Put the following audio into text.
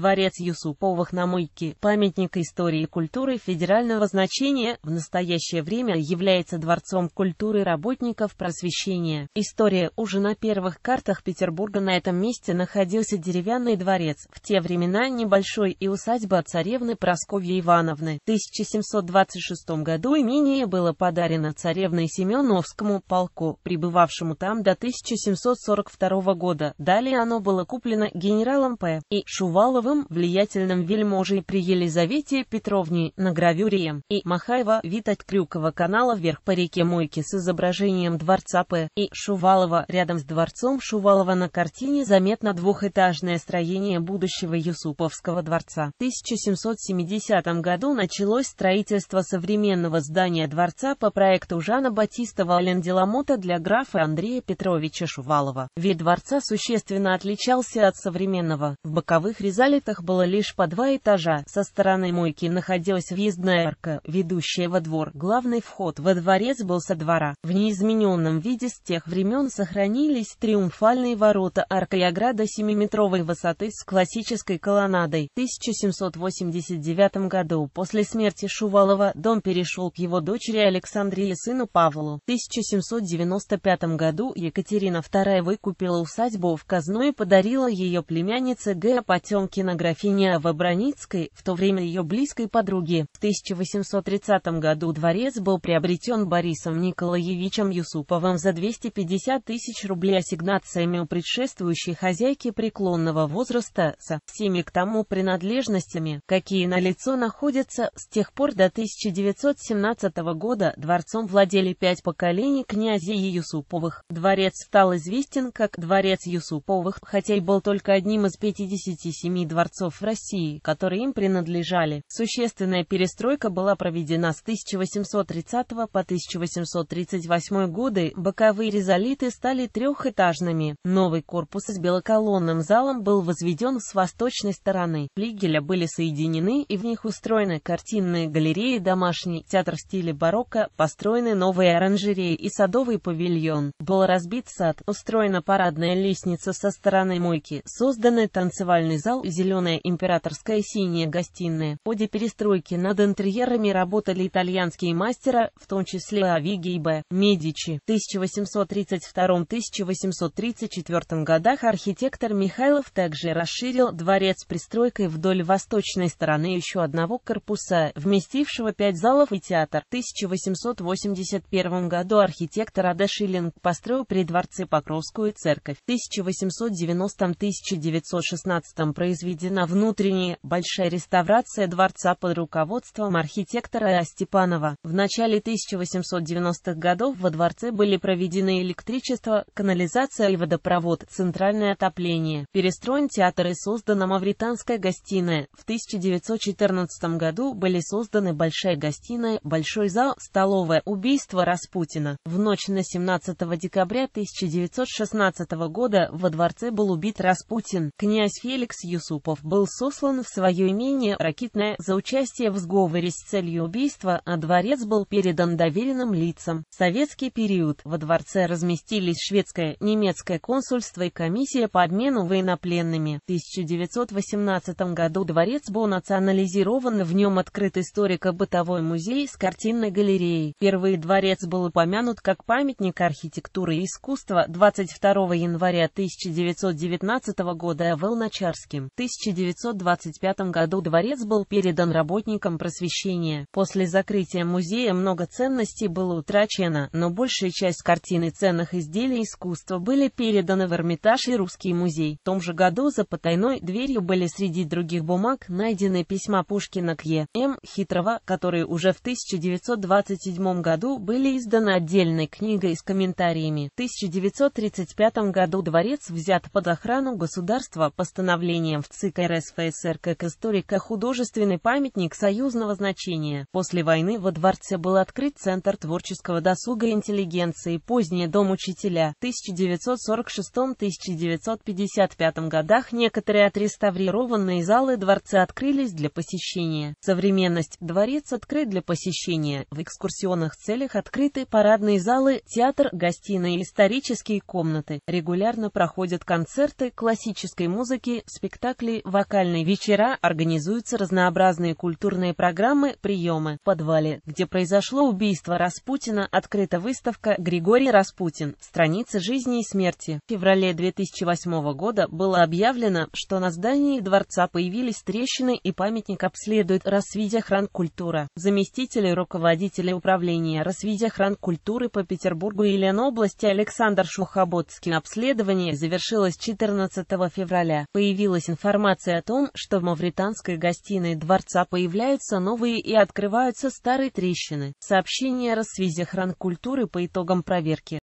дворец Юсуповых на Мойке, памятник истории и культуры федерального значения, в настоящее время является дворцом культуры работников просвещения. История уже на первых картах Петербурга на этом месте находился деревянный дворец, в те времена небольшой и усадьба царевны Прасковьи Ивановны. В 1726 году имение было подарено царевной Семеновскому полку, пребывавшему там до 1742 года. Далее оно было куплено генералом П. и Шуваловым Москвым влиятельным вельможей при Елизавете Петровне на гравюре и Махаева вид от Крюкова канала вверх по реке Мойки с изображением дворца П. и Шувалова. Рядом с дворцом Шувалова на картине заметно двухэтажное строение будущего Юсуповского дворца. В 1770 году началось строительство современного здания дворца по проекту Жана Батиста Вален Деламота для графа Андрея Петровича Шувалова. Вид дворца существенно отличался от современного. В боковых резали силуэтах было лишь по два этажа. Со стороны мойки находилась въездная арка, ведущая во двор. Главный вход во дворец был со двора. В неизмененном виде с тех времен сохранились триумфальные ворота арка и ограда 7-метровой высоты с классической колоннадой. В 1789 году после смерти Шувалова дом перешел к его дочери Александре и сыну Павлу. В 1795 году Екатерина II выкупила усадьбу в казну и подарила ее племяннице Г. Потемкина жена графини Авабраницкой, в то время ее близкой подруги. В 1830 году дворец был приобретен Борисом Николаевичем Юсуповым за 250 тысяч рублей ассигнациями у предшествующей хозяйки преклонного возраста, со всеми к тому принадлежностями, какие на лицо находятся. С тех пор до 1917 года дворцом владели пять поколений князей Юсуповых. Дворец стал известен как «Дворец Юсуповых», хотя и был только одним из 57 дворцов дворцов в России, которые им принадлежали. Существенная перестройка была проведена с 1830 по 1838 годы, боковые резолиты стали трехэтажными. Новый корпус с белоколонным залом был возведен с восточной стороны. Флигеля были соединены и в них устроены картинные галереи, домашний театр в стиле барокко, построены новые оранжереи и садовый павильон. Был разбит сад, устроена парадная лестница со стороны мойки, созданы танцевальный зал и зеленая императорская синяя гостиная. В ходе перестройки над интерьерами работали итальянские мастера, в том числе Авиги и Б. Медичи. В 1832-1834 годах архитектор Михайлов также расширил дворец пристройкой вдоль восточной стороны еще одного корпуса, вместившего пять залов и театр. В 1881 году архитектор Ада Шиллинг построил при дворце Покровскую церковь. В 1890-1916 произвели проведена внутренняя большая реставрация дворца под руководством архитектора А. Степанова. В начале 1890-х годов во дворце были проведены электричество, канализация и водопровод, центральное отопление. Перестроен театр и создана мавританская гостиная. В 1914 году были созданы большая гостиная, большой зал, столовая, убийство Распутина. В ночь на 17 декабря 1916 года во дворце был убит Распутин. Князь Феликс Юсуп Юсупов был сослан в свое имение Ракитное за участие в сговоре с целью убийства, а дворец был передан доверенным лицам. В советский период во дворце разместились шведское, немецкое консульство и комиссия по обмену военнопленными. В 1918 году дворец был национализирован, в нем открыт историко-бытовой музей с картинной галереей. Впервые дворец был упомянут как памятник архитектуры и искусства 22 января 1919 года Эвел 1925 году дворец был передан работникам просвещения. После закрытия музея много ценностей было утрачено, но большая часть картин и ценных изделий искусства были переданы в Эрмитаж и Русский музей. В том же году за потайной дверью были среди других бумаг найдены письма Пушкина к Е. М. Хитрова, которые уже в 1927 году были изданы отдельной книгой с комментариями. В 1935 году дворец взят под охрану государства постановлением в ЦИК РСФСР как историко-художественный а памятник союзного значения. После войны во дворце был открыт Центр творческого досуга интеллигенции «Поздний дом учителя». В 1946-1955 годах некоторые отреставрированные залы дворца открылись для посещения. Современность. Дворец открыт для посещения. В экскурсионных целях открыты парадные залы, театр, гостиные, исторические комнаты. Регулярно проходят концерты классической музыки, спектакли посетителей, вокальные вечера, организуются разнообразные культурные программы, приемы. В подвале, где произошло убийство Распутина, открыта выставка «Григорий Распутин. Страницы жизни и смерти». В феврале 2008 года было объявлено, что на здании дворца появились трещины и памятник обследует Росвидеохранкультура. Заместители руководителя управления Росвидеохранкультуры по Петербургу и Ленобласти Александр Шухоботский. Обследование завершилось 14 февраля. Появилась информация Информация о том, что в мавританской гостиной дворца появляются новые и открываются старые трещины. Сообщение о Россвязи хран культуры по итогам проверки.